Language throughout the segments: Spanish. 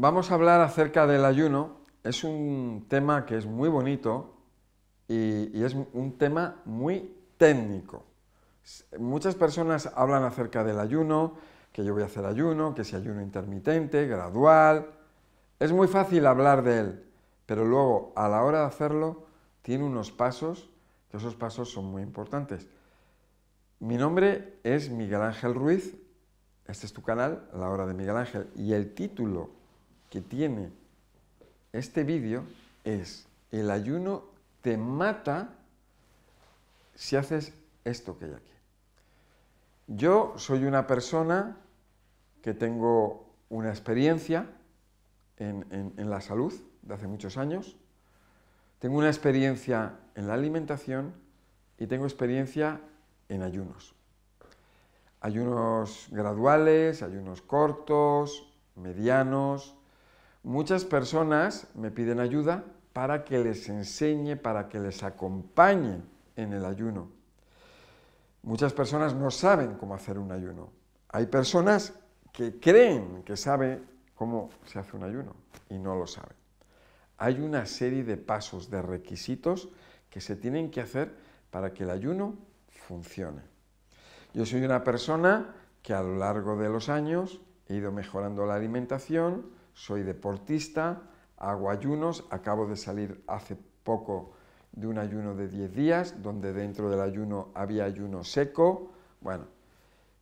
Vamos a hablar acerca del ayuno. Es un tema que es muy bonito y, es un tema muy técnico. Muchas personas hablan acerca del ayuno, que yo voy a hacer ayuno, que es ayuno intermitente, gradual. Es muy fácil hablar de él, pero luego a la hora de hacerlo tiene unos pasos, que esos pasos son muy importantes. Mi nombre es Miguel Ángel Ruiz, este es tu canal, La Hora de Miguel Ángel, y el título que tiene este vídeo es, el ayuno te mata si haces esto que hay aquí. Yo soy una persona que tengo una experiencia en, la salud de hace muchos años, tengo una experiencia en la alimentación y tengo experiencia en ayunos. Ayunos graduales, ayunos cortos, medianos, Muchas personas me piden ayuda para que les enseñe, para que les acompañe en el ayuno. Muchas personas no saben cómo hacer un ayuno. Hay personas que creen que saben cómo se hace un ayuno y no lo saben. Hay una serie de pasos, de requisitos que se tienen que hacer para que el ayuno funcione. Yo soy una persona que a lo largo de los años he ido mejorando la alimentación, soy deportista, hago ayunos, acabo de salir hace poco de un ayuno de 10 días, donde dentro del ayuno había ayuno seco, bueno,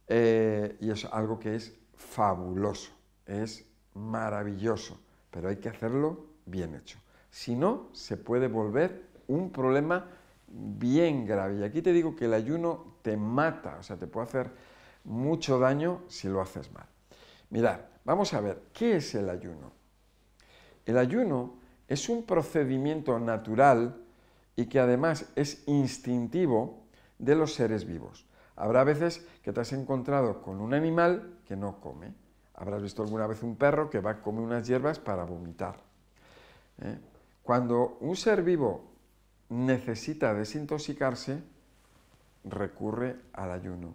eh, y es algo que es fabuloso, es maravilloso, pero hay que hacerlo bien hecho. Si no, se puede volver un problema bien grave. Y aquí te digo que el ayuno te mata, o sea, te puede hacer mucho daño si lo haces mal. Mirad, vamos a ver, ¿qué es el ayuno? El ayuno es un procedimiento natural y que además es instintivo de los seres vivos. Habrá veces que te has encontrado con un animal que no come. Habrás visto alguna vez un perro que va a comer unas hierbas para vomitar. ¿eh? Cuando un ser vivo necesita desintoxicarse, recurre al ayuno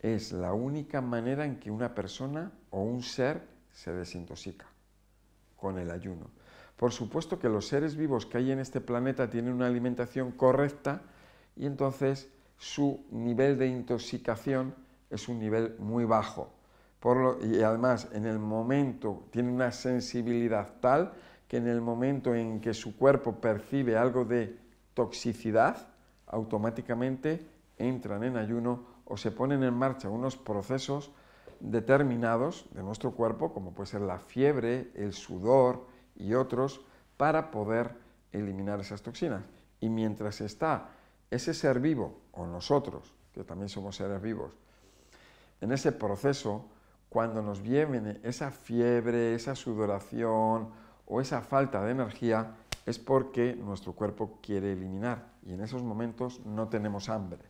es la única manera en que una persona o un ser se desintoxica con el ayuno. Por supuesto que los seres vivos que hay en este planeta tienen una alimentación correcta y entonces su nivel de intoxicación es un nivel muy bajo. y además en el momento tiene una sensibilidad tal que en el momento en que su cuerpo percibe algo de toxicidad, automáticamente entran en ayuno o se ponen en marcha unos procesos determinados de nuestro cuerpo, como puede ser la fiebre, el sudor y otros, para poder eliminar esas toxinas. Y mientras está ese ser vivo, o nosotros, que también somos seres vivos, en ese proceso, cuando nos viene esa fiebre, esa sudoración o esa falta de energía, es porque nuestro cuerpo quiere eliminar y en esos momentos no tenemos hambre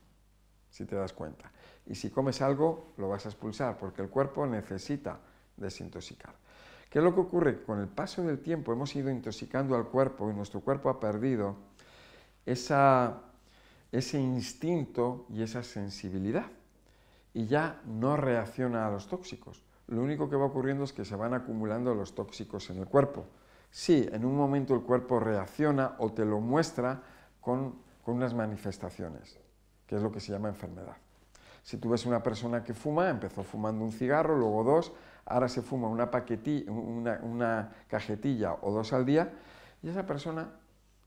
si te das cuenta. Y si comes algo, lo vas a expulsar, porque el cuerpo necesita desintoxicar. ¿Qué es lo que ocurre? Con el paso del tiempo hemos ido intoxicando al cuerpo y nuestro cuerpo ha perdido ese instinto y esa sensibilidad. Y ya no reacciona a los tóxicos. Lo único que va ocurriendo es que se van acumulando los tóxicos en el cuerpo. Sí, en un momento el cuerpo reacciona o te lo muestra con unas manifestaciones que es lo que se llama enfermedad. Si tú ves una persona que fuma, empezó fumando un cigarro, luego dos, ahora se fuma una, una, una cajetilla o dos al día, y esa persona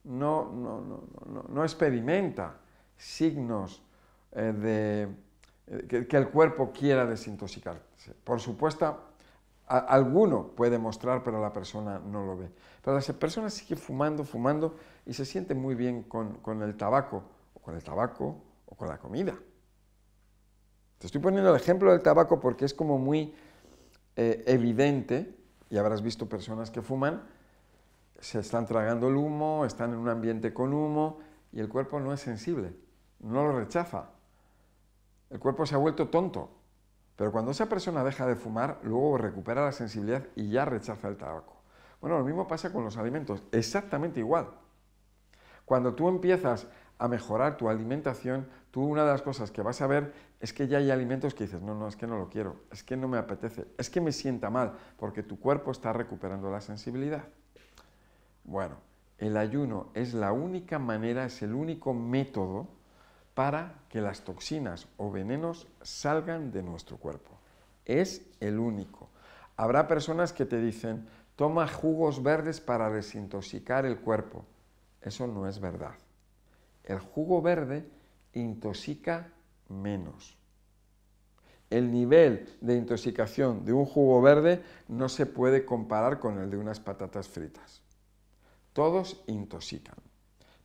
no, no, no, no experimenta signos eh, de, eh, que, el cuerpo quiera desintoxicarse. Por supuesto, alguno puede mostrar, pero la persona no lo ve. Pero la persona sigue fumando, fumando, y se siente muy bien con, con el tabaco, o con el tabaco, o con la comida. Te estoy poniendo el ejemplo del tabaco porque es como muy eh, evidente, y habrás visto personas que fuman, se están tragando el humo, están en un ambiente con humo, y el cuerpo no es sensible, no lo rechaza. El cuerpo se ha vuelto tonto, pero cuando esa persona deja de fumar, luego recupera la sensibilidad y ya rechaza el tabaco. Bueno, lo mismo pasa con los alimentos, exactamente igual. Cuando tú empiezas a mejorar tu alimentación, tú una de las cosas que vas a ver es que ya hay alimentos que dices, no, no, es que no lo quiero, es que no me apetece, es que me sienta mal, porque tu cuerpo está recuperando la sensibilidad. Bueno, el ayuno es la única manera, es el único método para que las toxinas o venenos salgan de nuestro cuerpo. Es el único. Habrá personas que te dicen, toma jugos verdes para desintoxicar el cuerpo. Eso no es verdad. El jugo verde intoxica menos. El nivel de intoxicación de un jugo verde no se puede comparar con el de unas patatas fritas. Todos intoxican,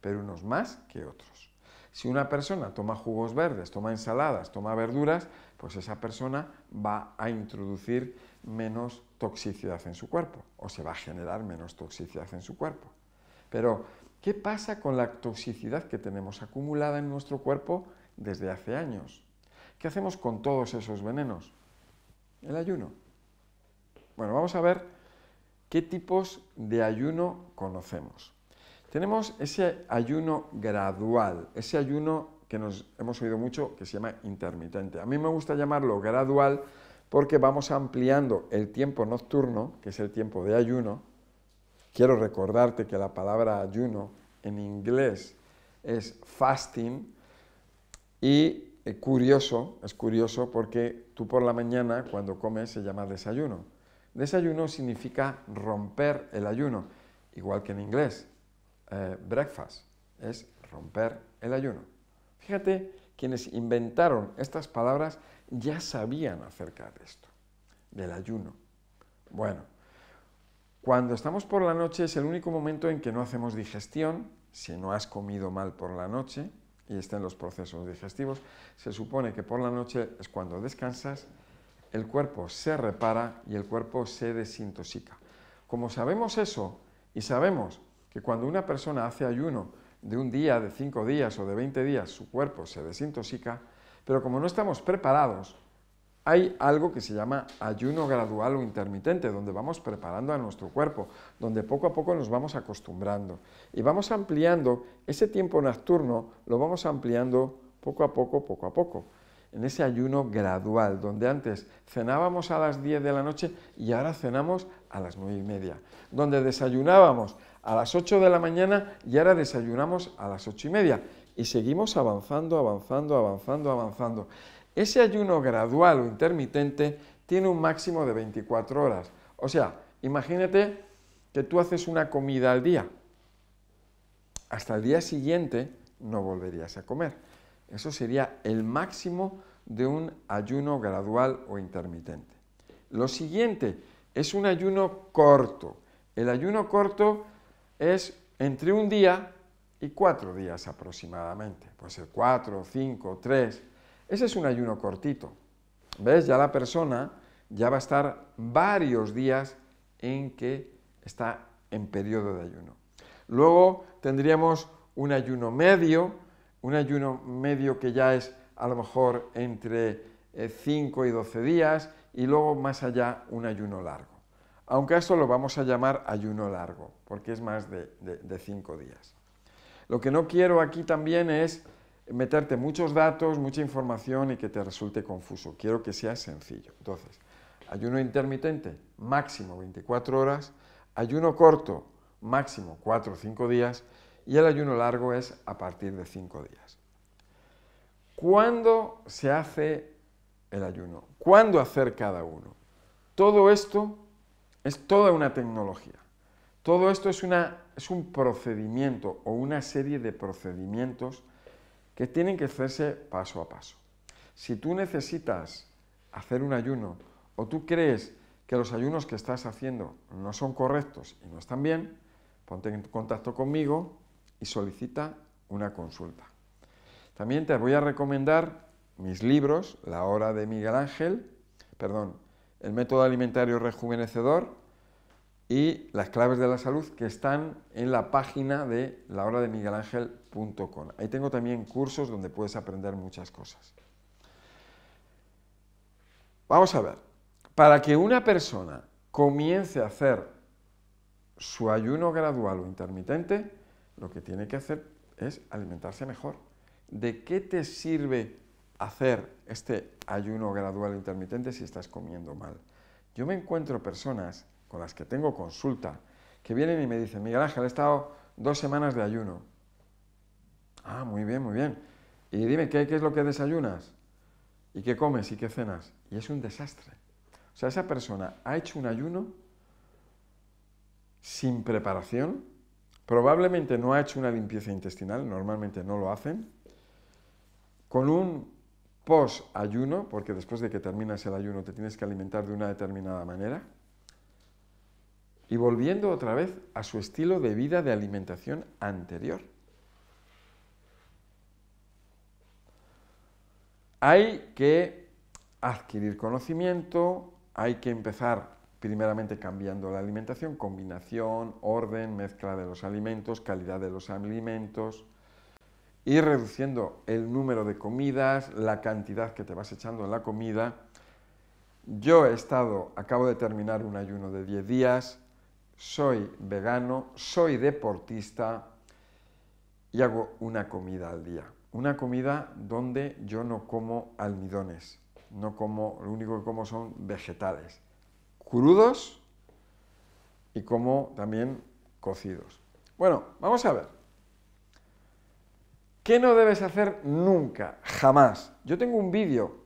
pero unos más que otros. Si una persona toma jugos verdes, toma ensaladas, toma verduras, pues esa persona va a introducir menos toxicidad en su cuerpo o se va a generar menos toxicidad en su cuerpo. Pero ¿Qué pasa con la toxicidad que tenemos acumulada en nuestro cuerpo desde hace años? ¿Qué hacemos con todos esos venenos? El ayuno. Bueno, vamos a ver qué tipos de ayuno conocemos. Tenemos ese ayuno gradual, ese ayuno que nos hemos oído mucho que se llama intermitente. A mí me gusta llamarlo gradual porque vamos ampliando el tiempo nocturno, que es el tiempo de ayuno, Quiero recordarte que la palabra ayuno en inglés es fasting y eh, curioso, es curioso porque tú por la mañana cuando comes se llama desayuno. Desayuno significa romper el ayuno, igual que en inglés. Eh, breakfast es romper el ayuno. Fíjate, quienes inventaron estas palabras ya sabían acerca de esto, del ayuno. Bueno, cuando estamos por la noche es el único momento en que no hacemos digestión, si no has comido mal por la noche y están los procesos digestivos, se supone que por la noche es cuando descansas, el cuerpo se repara y el cuerpo se desintoxica. Como sabemos eso y sabemos que cuando una persona hace ayuno de un día, de cinco días o de veinte días, su cuerpo se desintoxica, pero como no estamos preparados, hay algo que se llama ayuno gradual o intermitente, donde vamos preparando a nuestro cuerpo, donde poco a poco nos vamos acostumbrando y vamos ampliando ese tiempo nocturno, lo vamos ampliando poco a poco, poco a poco, en ese ayuno gradual, donde antes cenábamos a las 10 de la noche y ahora cenamos a las 9 y media, donde desayunábamos a las 8 de la mañana y ahora desayunamos a las 8 y media, y seguimos avanzando, avanzando, avanzando, avanzando. Ese ayuno gradual o intermitente tiene un máximo de 24 horas. O sea, imagínate que tú haces una comida al día. Hasta el día siguiente no volverías a comer. Eso sería el máximo de un ayuno gradual o intermitente. Lo siguiente es un ayuno corto. El ayuno corto es entre un día y cuatro días aproximadamente. Puede ser cuatro, cinco, tres. Ese es un ayuno cortito. ¿Ves? Ya la persona ya va a estar varios días en que está en periodo de ayuno. Luego tendríamos un ayuno medio, un ayuno medio que ya es a lo mejor entre 5 eh, y 12 días y luego más allá un ayuno largo. Aunque a esto lo vamos a llamar ayuno largo, porque es más de 5 días. Lo que no quiero aquí también es meterte muchos datos, mucha información y que te resulte confuso. Quiero que sea sencillo. Entonces, ayuno intermitente, máximo 24 horas, ayuno corto, máximo 4 o 5 días, y el ayuno largo es a partir de 5 días. ¿Cuándo se hace el ayuno? ¿Cuándo hacer cada uno? Todo esto es toda una tecnología. Todo esto es, es un procedimiento o una serie de procedimientos que tienen que hacerse paso a paso. Si tú necesitas hacer un ayuno o tú crees que los ayunos que estás haciendo no son correctos y no están bien, ponte en contacto conmigo y solicita una consulta. También te voy a recomendar mis libros, La hora de Miguel Ángel, perdón, El método alimentario rejuvenecedor, y las claves de la salud que están en la página de lahorademiguelangel.com. Ahí tengo también cursos donde puedes aprender muchas cosas. Vamos a ver, para que una persona comience a hacer su ayuno gradual o intermitente, lo que tiene que hacer es alimentarse mejor. ¿De qué te sirve hacer este ayuno gradual o intermitente si estás comiendo mal? Yo me encuentro personas con las que tengo consulta, que vienen y me dicen, Miguel Ángel, he estado dos semanas de ayuno. Ah, muy bien, muy bien. Y dime, ¿qué, es lo que desayunas? ¿Y qué comes? ¿Y qué cenas? Y es un desastre. O sea, esa persona ha hecho un ayuno sin preparación, probablemente no ha hecho una limpieza intestinal, normalmente no lo hacen, con un post-ayuno, porque después de que terminas el ayuno te tienes que alimentar de una determinada manera, y volviendo otra vez a su estilo de vida de alimentación anterior. Hay que adquirir conocimiento, hay que empezar primeramente cambiando la alimentación, combinación, orden, mezcla de los alimentos, calidad de los alimentos, ir reduciendo el número de comidas, la cantidad que te vas echando en la comida. Yo he estado, acabo de terminar un ayuno de 10 días, soy vegano, soy deportista y hago una comida al día. Una comida donde yo no como almidones, no como, lo único que como son vegetales, crudos y como también cocidos. Bueno, vamos a ver. ¿Qué no debes hacer nunca, jamás? Yo tengo un vídeo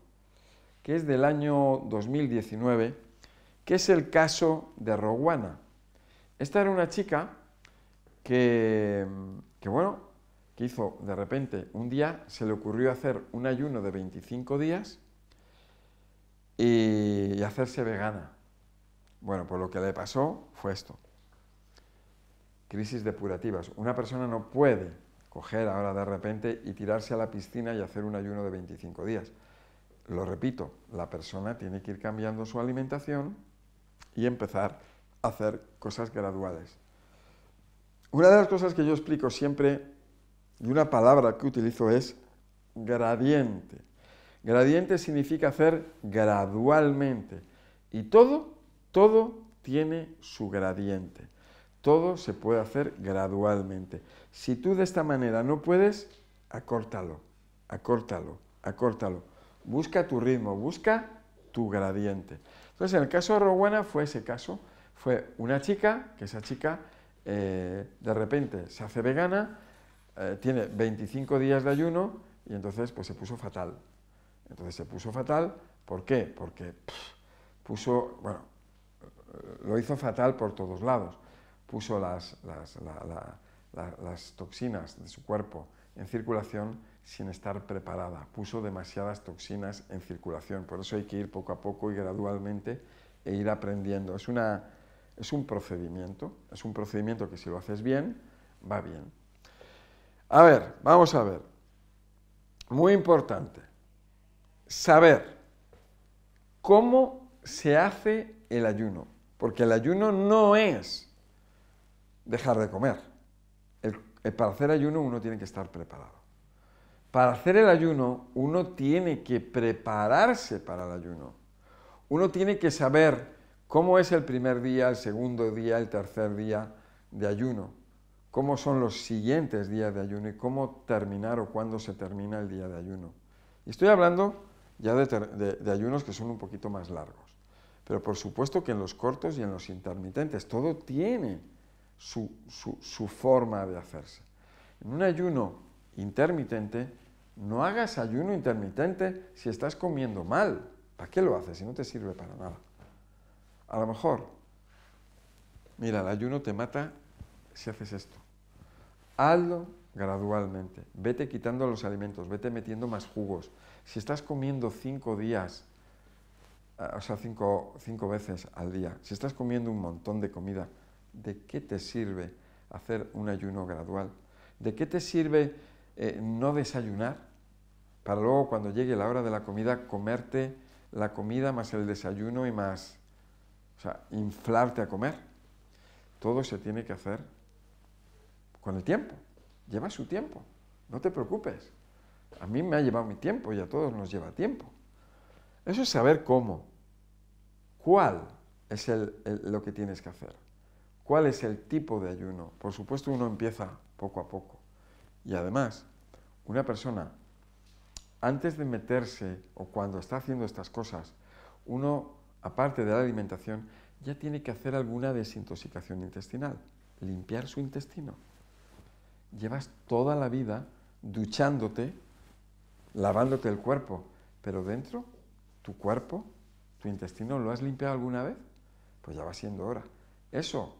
que es del año 2019, que es el caso de Roguana. Esta era una chica que, bueno, que hizo de repente, un día se le ocurrió hacer un ayuno de 25 días y, hacerse vegana. Bueno, pues lo que le pasó fue esto. Crisis depurativas. Una persona no puede coger ahora de repente y tirarse a la piscina y hacer un ayuno de 25 días. Lo repito, la persona tiene que ir cambiando su alimentación y empezar hacer cosas graduales. Una de las cosas que yo explico siempre, y una palabra que utilizo es gradiente. Gradiente significa hacer gradualmente. Y todo, todo tiene su gradiente. Todo se puede hacer gradualmente. Si tú de esta manera no puedes, acórtalo, acórtalo, acórtalo. Busca tu ritmo, busca tu gradiente. Entonces, en el caso de Rowena fue ese caso fue una chica, que esa chica eh, de repente se hace vegana, eh, tiene 25 días de ayuno y entonces pues se puso fatal. Entonces se puso fatal, ¿por qué? Porque puso, bueno, eh, lo hizo fatal por todos lados. Puso las, las toxinas de su cuerpo en circulación sin estar preparada. Puso demasiadas toxinas en circulación. Por eso hay que ir poco a poco y gradualmente e ir aprendiendo. Es una, es un procedimiento, es un procedimiento que si lo haces bien, va bien. A ver, vamos a ver. Muy importante, saber cómo se hace el ayuno, porque el ayuno no es dejar de comer. El, eh, para hacer ayuno uno tiene que estar preparado. Para hacer el ayuno uno tiene que prepararse para el ayuno. Uno tiene que saber ¿Cómo es el primer día, el segundo día, el tercer día de ayuno? ¿Cómo son los siguientes días de ayuno y cómo terminar o cuándo se termina el día de ayuno? Y estoy hablando ya de, ayunos que son un poquito más largos. Pero por supuesto que en los cortos y en los intermitentes todo tiene su, forma de hacerse. En un ayuno intermitente, no hagas ayuno intermitente si estás comiendo mal. ¿Para qué lo haces si no te sirve para nada? A lo mejor, mira, el ayuno te mata si haces esto. Hazlo gradualmente. Vete quitando los alimentos, vete metiendo más jugos. Si estás comiendo cinco días, eh, o sea, cinco, veces al día, si estás comiendo un montón de comida, ¿de qué te sirve hacer un ayuno gradual? ¿De qué te sirve eh, no desayunar para luego cuando llegue la hora de la comida comerte la comida más el desayuno y más o sea, inflarte a comer. Todo se tiene que hacer con el tiempo. Lleva su tiempo. No te preocupes. A mí me ha llevado mi tiempo y a todos nos lleva tiempo. Eso es saber cómo. ¿Cuál es lo que tienes que hacer? ¿Cuál es el tipo de ayuno? Por supuesto, uno empieza poco a poco. Y además, una persona, antes de meterse o cuando está haciendo estas cosas, uno aparte de la alimentación, ya tiene que hacer alguna desintoxicación intestinal, limpiar su intestino. Llevas toda la vida duchándote, lavándote el cuerpo, pero dentro, tu cuerpo, tu intestino, ¿lo has limpiado alguna vez? Pues ya va siendo hora. Eso,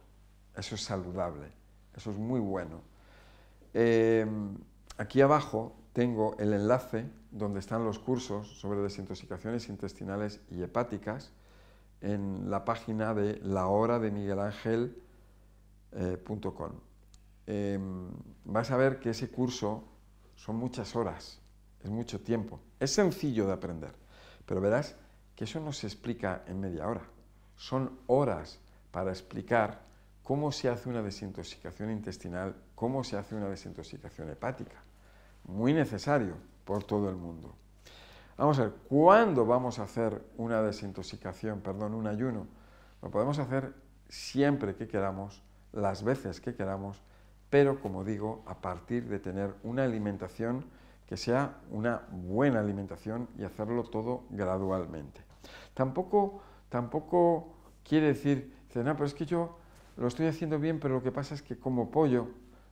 eso es saludable, eso es muy bueno. Em, aquí abajo tengo el enlace donde están los cursos sobre desintoxicaciones intestinales y hepáticas en la página de lahora-de-miguelangel.com. Eh, em, vas a ver que ese curso son muchas horas, es mucho tiempo. Es sencillo de aprender, pero verás que eso no se explica en media hora. Son horas para explicar cómo se hace una desintoxicación intestinal, cómo se hace una desintoxicación hepática. Muy necesario por todo el mundo. Vamos a ver, ¿cuándo vamos a hacer una desintoxicación, perdón, un ayuno? Lo podemos hacer siempre que queramos, las veces que queramos, pero como digo, a partir de tener una alimentación que sea una buena alimentación y hacerlo todo gradualmente. Tampoco, tampoco quiere decir, dice, no, pero es que yo lo estoy haciendo bien, pero lo que pasa es que como pollo,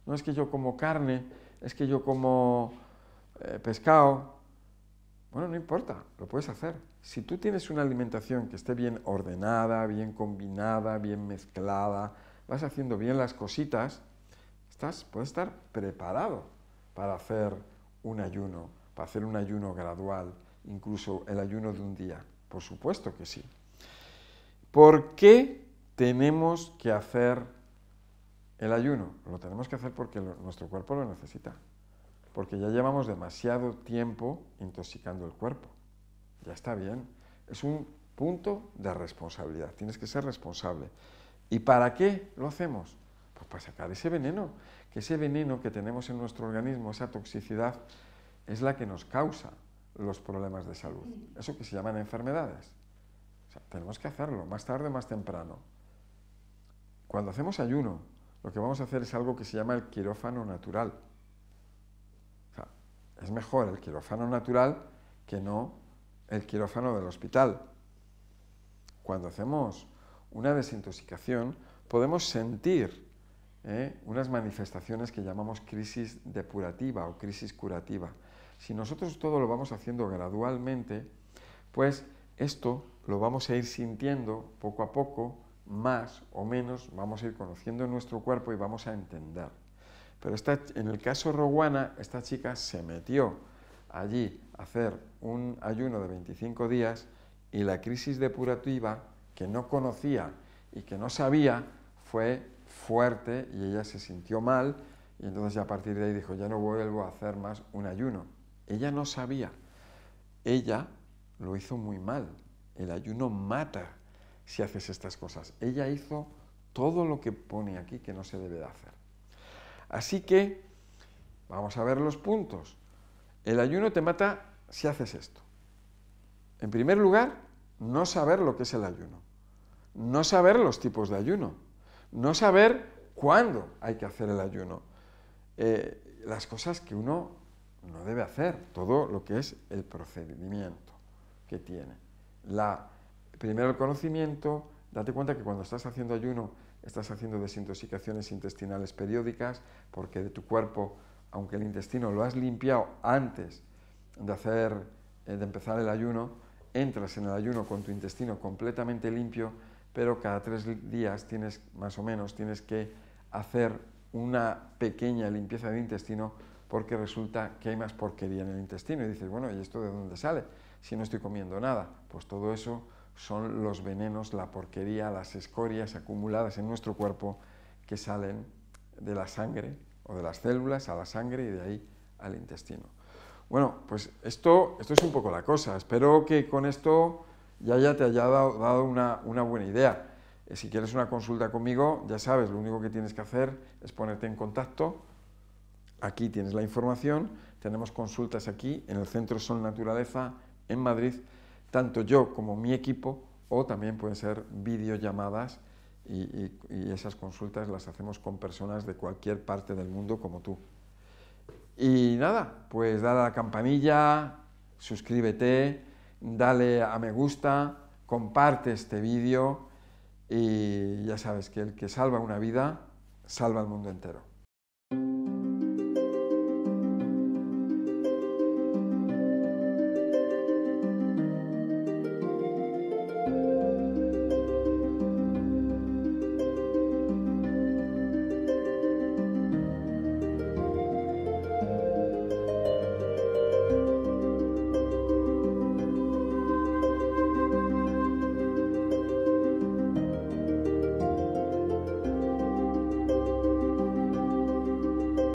no es que yo como carne, es que yo como eh, pescado, bueno, no importa, lo puedes hacer. Si tú tienes una alimentación que esté bien ordenada, bien combinada, bien mezclada, vas haciendo bien las cositas, puedes estar preparado para hacer un ayuno, para hacer un ayuno gradual, incluso el ayuno de un día. Por supuesto que sí. ¿Por qué tenemos que hacer el ayuno? Lo tenemos que hacer porque nuestro cuerpo lo necesita porque ya llevamos demasiado tiempo intoxicando el cuerpo. Ya está bien. Es un punto de responsabilidad. Tienes que ser responsable. ¿Y para qué lo hacemos? Pues para sacar ese veneno, que ese veneno que tenemos en nuestro organismo, esa toxicidad, es la que nos causa los problemas de salud. Eso que se llaman enfermedades. tenemos que hacerlo, más tarde, más temprano. Cuando hacemos ayuno, lo que vamos a hacer es algo que se llama el quirófano natural es mejor el quirófano natural que no el quirófano del hospital. Cuando hacemos una desintoxicación, podemos sentir ¿eh? unas manifestaciones que llamamos crisis depurativa o crisis curativa. Si nosotros todo lo vamos haciendo gradualmente, pues esto lo vamos a ir sintiendo poco a poco, más o menos, vamos a ir conociendo nuestro cuerpo y vamos a entender. Pero en el caso roguana, esta chica se metió allí a hacer un ayuno de 25 días y la crisis depurativa que no conocía y que no sabía fue fuerte y ella se sintió mal y entonces ya a partir de ahí dijo, ya no vuelvo a hacer más un ayuno. Ella no sabía, ella lo hizo muy mal, el ayuno mata si haces estas cosas. Ella hizo todo lo que pone aquí que no se debe de hacer. Así que, vamos a ver los puntos. El ayuno te mata si haces esto. En primer lugar, no saber lo que es el ayuno. No saber los tipos de ayuno. No saber cuándo hay que hacer el ayuno. Eh, las cosas que uno no debe hacer, todo lo que es el procedimiento que tiene. primero el conocimiento, date cuenta que cuando estás haciendo ayuno estás haciendo desintoxicaciones intestinales periódicas porque de tu cuerpo, aunque el intestino lo has limpiado antes de hacer eh, de empezar el ayuno, entras en el ayuno con tu intestino completamente limpio, pero cada tres días tienes más o menos tienes que hacer una pequeña limpieza de intestino porque resulta que hay más porquería en el intestino y dices, bueno, ¿y esto de dónde sale? Si no estoy comiendo nada, pues todo eso son los venenos, la porquería, las escorias acumuladas en nuestro cuerpo que salen de la sangre o de las células a la sangre y de ahí al intestino. Bueno, pues esto, es un poco la cosa. Espero que con esto ya, ya te haya dado, una, buena idea. Eh, si quieres una consulta conmigo, ya sabes, lo único que tienes que hacer es ponerte en contacto. Aquí tienes la información. Tenemos consultas aquí en el Centro Sol Naturaleza en Madrid tanto yo como mi equipo, o también pueden ser videollamadas y, y, esas consultas las hacemos con personas de cualquier parte del mundo como tú. Y nada, pues dale a la campanilla, suscríbete, dale a me gusta, comparte este vídeo y ya sabes que el que salva una vida, salva al mundo entero.